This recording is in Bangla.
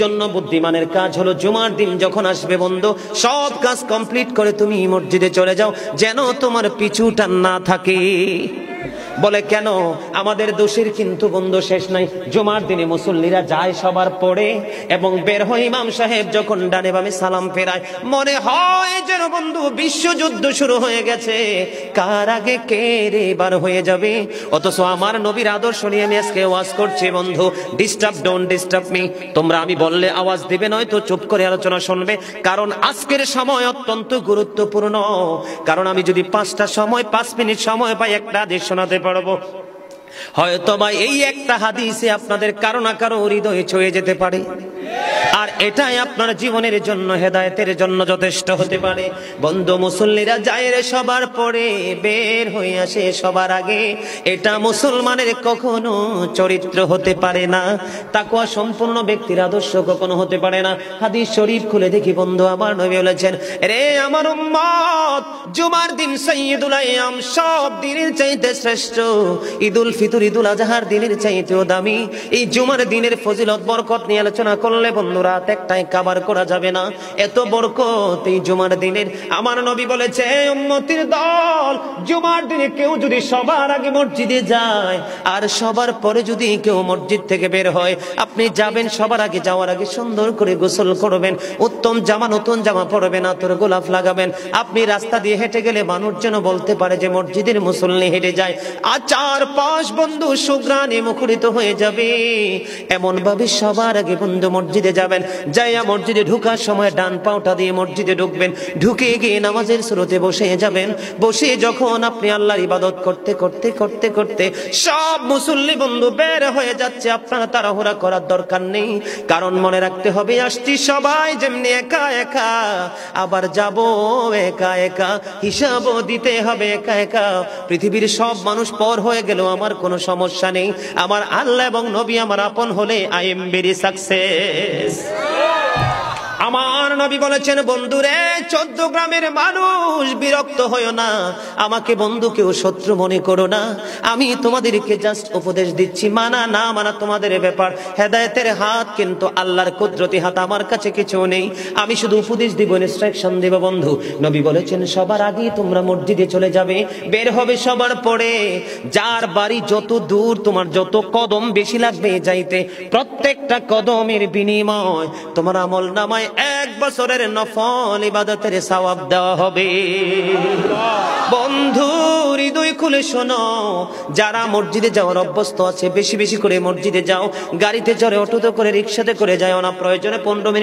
জন্য বুদ্ধিমানের কাজ হলো জুমার দিন যখন আসবে বন্ধু সব কাজ কমপ্লিট করে তুমি মসজিদে চলে যাও যেন তোমার পিছুটা না থাকে বলে কেন আমাদের দোষের কিন্তু বন্ধু শেষ নাই জুমার দিনে মুসল্লিরা যায় সবার পড়ে এবং বের হয় ইমাম সাহেব যখন ডানে বামে সালাম ফেরায় মনে হয় যেন বন্ধু বিশ্বযুদ্ধ শুরু হয়ে গেছে কার আগে কে রে বার হয়ে যাবে অথচ আমার নবীর আদর্শ নিয়ে আমি আজকে ওয়াজ করছি বন্ধু ডিস্টার্ব ডোন্ট ডিস্টার্ব মি তোমরা আমি বললে আওয়াজ দিবে নয় তো চুপ করে আলোচনা শুনবে কারণ আজকের সময় অত্যন্ত গুরুত্বপূর্ণ কারণ আমি যদি পাঁচটা সময় পাঁচ মিনিট সময় পাই একটা দেশ শোনাতে পারবো হয়তো বা এই একটা হাদিসে আপনাদের কারো না কারো হৃদয়ে ছয়ে যেতে পারে আর এটাই আপনার জীবনের জন্য হেদায়তের জন্য যথেষ্ট হতে পারে বন্ধু মুসল্লিরা যায় রে সবার পরে বের হয়ে আসে সবার আগে এটা মুসলমানের কখনো চরিত্র হতে পারে না তাকুয়া সম্পূর্ণ ব্যক্তির আদর্শ কখনো হতে পারে না হাদিস শরীফ খুলে দেখি বন্ধু আমার নবী বলেছেন রে আমার উম্মত জুমার দিন সৈয়দুল আয়াম সব দিনের চাইতে শ্রেষ্ঠ ঈদুল ফিতর ঈদুল আজহার দিনের চাইতেও দামি এই জুমার দিনের ফজিলত বরকত নিয়ে আলোচনা করলে বন্ধু রাত একটাই কাবার করা যাবে না এত বরকত এই জুমার দিনের আমার নবী বলেছে উম্মতির দল জুমার দিনে কেউ যদি সবার আগে মসজিদে যায় আর সবার পরে যদি কেউ মসজিদ থেকে বের হয় আপনি যাবেন সবার আগে যাওয়ার আগে সুন্দর করে গোসল করবেন উত্তম জামা নতুন জামা পরবেন আতর গোলাপ লাগাবেন আপনি রাস্তা দিয়ে হেঁটে গেলে মানুষ যেন বলতে পারে যে মসজিদের মুসল্লি হেঁটে যায় আচার পাশ বন্ধু সুগ্রানে মুখরিত হয়ে যাবে এমন ভাবে সবার আগে বন্ধু মসজিদে যাবেন যাইয়া মসজিদে ঢুকার সময় ডান পাওটা দিয়ে মসজিদে ঢুকবেন ঢুকে গিয়ে নামাজের স্রোতে বসে যাবেন বসে যখন আপনি আল্লাহর ইবাদত করতে করতে করতে করতে সব মুসল্লি বন্ধু বের হয়ে যাচ্ছে আপনার তাড়াহুড়া করার দরকার নেই কারণ মনে রাখতে হবে আসছি সবাই যেমনি একা একা আবার যাব একা একা হিসাবও দিতে হবে একা একা পৃথিবীর সব মানুষ পর হয়ে গেল আমার কোনো সমস্যা নেই আমার আল্লাহ এবং নবী আমার আপন হলে I am very success this? আমার নবী বলেছেন বন্ধুরে চোদ্দ গ্রামের মানুষ বিরক্ত হয় না আমাকে বন্ধুকেও শত্রু মনে করো না আমি তোমাদেরকে জাস্ট উপদেশ দিচ্ছি মানা না মানা তোমাদের ব্যাপার হেদায়তের হাত কিন্তু আল্লাহর কুদরতি হাত আমার কাছে কিছু নেই আমি শুধু উপদেশ দিব ইনস্ট্রাকশন দেব বন্ধু নবী বলেছেন সবার আগে তোমরা মসজিদে চলে যাবে বের হবে সবার পরে যার বাড়ি যত দূর তোমার যত কদম বেশি লাগবে যাইতে প্রত্যেকটা কদমের বিনিময় তোমার আমল নামায় এক বছরের নফল ইবাদতের সবাব দেওয়া হবে বন্ধু হৃদয় খুলে শোনো যারা মসজিদে যাওয়ার অভ্যস্ত আছে বেশি বেশি করে মসজিদে যাও গাড়িতে চড়ে অটোতে করে রিক্সাতে করে যায় না প্রয়োজনে পনেরো মিনিট